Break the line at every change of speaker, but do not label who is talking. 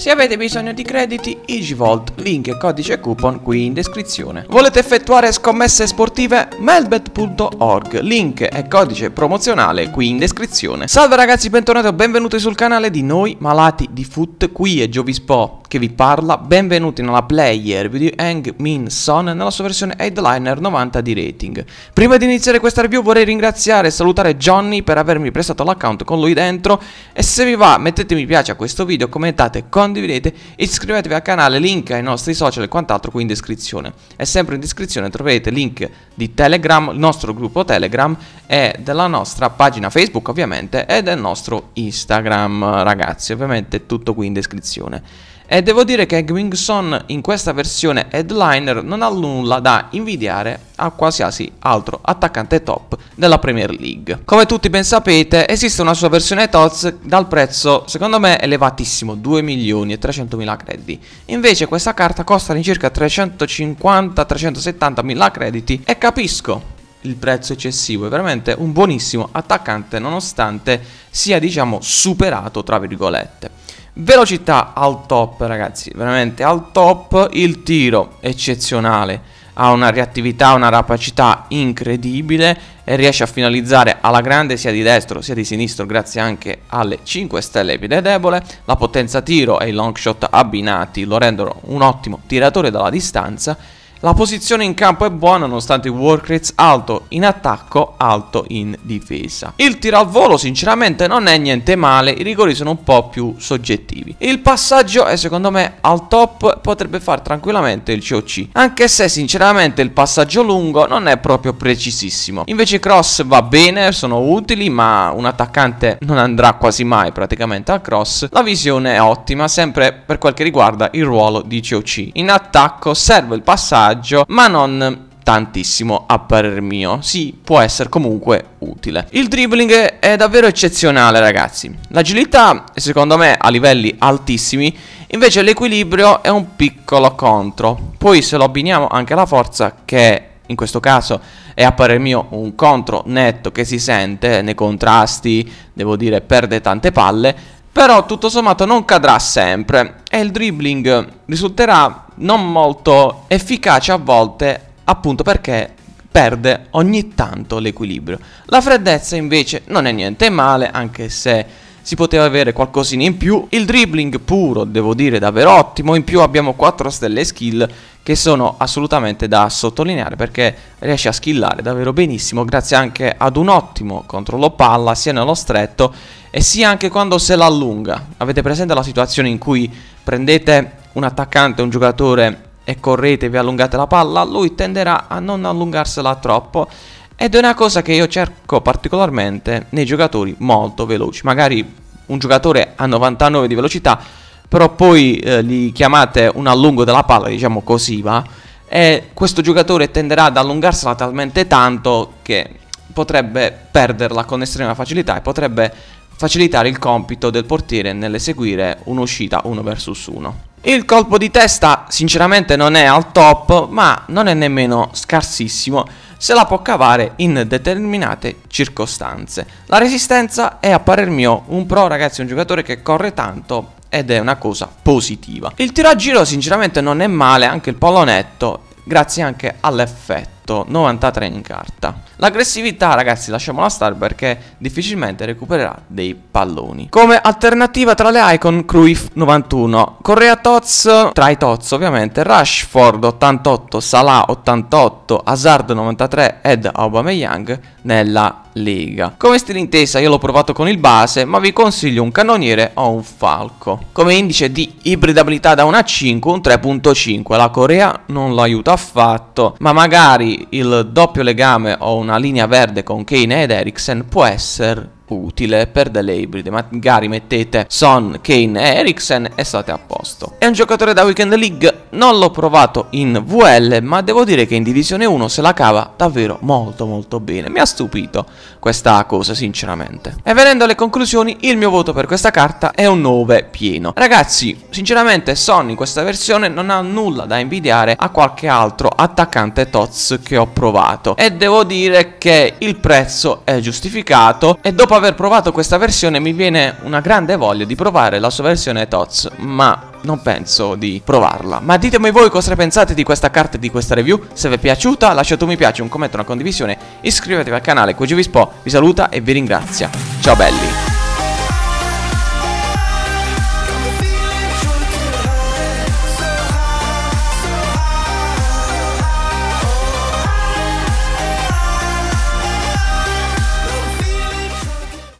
Se avete bisogno di crediti, Igivolt, link e codice coupon qui in descrizione. Volete effettuare scommesse sportive? Melbet.org, link e codice promozionale qui in descrizione. Salve ragazzi, bentornati o benvenuti sul canale di Noi Malati di Foot, qui è Giovispo che vi parla, benvenuti nella player di Hang Min Son nella sua versione Headliner 90 di rating. Prima di iniziare questa review vorrei ringraziare e salutare Johnny per avermi prestato l'account con lui dentro e se vi va mettete mi piace a questo video, commentate, condividete, iscrivetevi al canale, link ai nostri social e quant'altro qui in descrizione. E sempre in descrizione troverete link di Telegram, il nostro gruppo Telegram e della nostra pagina Facebook ovviamente e del nostro Instagram ragazzi, ovviamente tutto qui in descrizione. E devo dire che Gwingson in questa versione headliner non ha nulla da invidiare a qualsiasi altro attaccante top della Premier League. Come tutti ben sapete, esiste una sua versione TOTS dal prezzo, secondo me, elevatissimo, 2 milioni e 300 mila crediti. Invece questa carta costa all'incirca 350-370 mila crediti e capisco il prezzo eccessivo, è veramente un buonissimo attaccante nonostante sia diciamo superato tra virgolette. Velocità al top ragazzi, veramente al top, il tiro eccezionale, ha una reattività, una rapacità incredibile e riesce a finalizzare alla grande sia di destro sia di sinistro grazie anche alle 5 stelle debole. la potenza tiro e i long shot abbinati lo rendono un ottimo tiratore dalla distanza la posizione in campo è buona nonostante il work rate alto in attacco, alto in difesa. Il tiro al volo sinceramente non è niente male, i rigori sono un po' più soggettivi. Il passaggio è secondo me al top, potrebbe far tranquillamente il COC, anche se sinceramente il passaggio lungo non è proprio precisissimo. Invece i cross va bene, sono utili, ma un attaccante non andrà quasi mai praticamente al cross. La visione è ottima, sempre per quel che riguarda il ruolo di COC. In attacco serve il passaggio vantaggio, ma non tantissimo a parer mio. Sì, può essere comunque utile. Il dribbling è davvero eccezionale, ragazzi. L'agilità, secondo me, a livelli altissimi. Invece l'equilibrio è un piccolo contro. Poi se lo abbiniamo anche alla forza, che in questo caso è a parer mio un contro netto che si sente nei contrasti, devo dire, perde tante palle però tutto sommato non cadrà sempre e il dribbling risulterà non molto efficace a volte appunto perché perde ogni tanto l'equilibrio. La freddezza invece non è niente male anche se si poteva avere qualcosina in più. Il dribbling puro, devo dire, davvero ottimo. In più abbiamo 4 stelle skill che sono assolutamente da sottolineare perché riesce a skillare davvero benissimo grazie anche ad un ottimo controllo palla sia nello stretto e sia anche quando se l'allunga. Avete presente la situazione in cui prendete un attaccante, un giocatore e correte, vi allungate la palla? Lui tenderà a non allungarsela troppo ed è una cosa che io cerco particolarmente nei giocatori molto veloci. Magari un giocatore a 99 di velocità, però poi eh, gli chiamate un allungo della palla, diciamo così va, e questo giocatore tenderà ad allungarsela talmente tanto che potrebbe perderla con estrema facilità e potrebbe facilitare il compito del portiere nell'eseguire un'uscita 1 versus 1. Il colpo di testa sinceramente non è al top, ma non è nemmeno scarsissimo se la può cavare in determinate circostanze. La resistenza è a parer mio un pro ragazzi, un giocatore che corre tanto ed è una cosa positiva. Il tiro a giro sinceramente non è male, anche il pallonetto, grazie anche all'effetto fatto 93 in carta. L'aggressività ragazzi lasciamola stare perché difficilmente recupererà dei palloni. Come alternativa tra le icon Cruyff 91, Correa Toz tra i Toz ovviamente, Rashford 88, Salah 88, Hazard 93 ed Aubameyang nella Lega. Come stile intesa io l'ho provato con il base, ma vi consiglio un cannoniere o un falco. Come indice di ibridabilità da 1 a 5, un 3.5. La Corea non lo aiuta affatto, ma magari il doppio legame o una linea verde con Kane ed Eriksen può essere utile per delle ibride. Magari mettete Son, Kane e Eriksen e state a posto. È un giocatore da Weekend League, non l'ho provato in VL, ma devo dire che in Divisione 1 se la cava davvero molto molto bene. Mi ha stupito questa cosa, sinceramente. E venendo alle conclusioni, il mio voto per questa carta è un 9 pieno. Ragazzi, sinceramente Son in questa versione non ha nulla da invidiare a qualche altro attaccante TOTS che ho provato. E devo dire che il prezzo è giustificato e dopo aver provato questa versione mi viene una grande voglia di provare la sua versione TOTS, ma non penso di provarla. Ma ditemi voi cosa ne pensate di questa carta e di questa review, se vi è piaciuta lasciate un mi piace, un commento, una condivisione, iscrivetevi al canale, QGVSPO vi saluta e vi ringrazia. Ciao belli!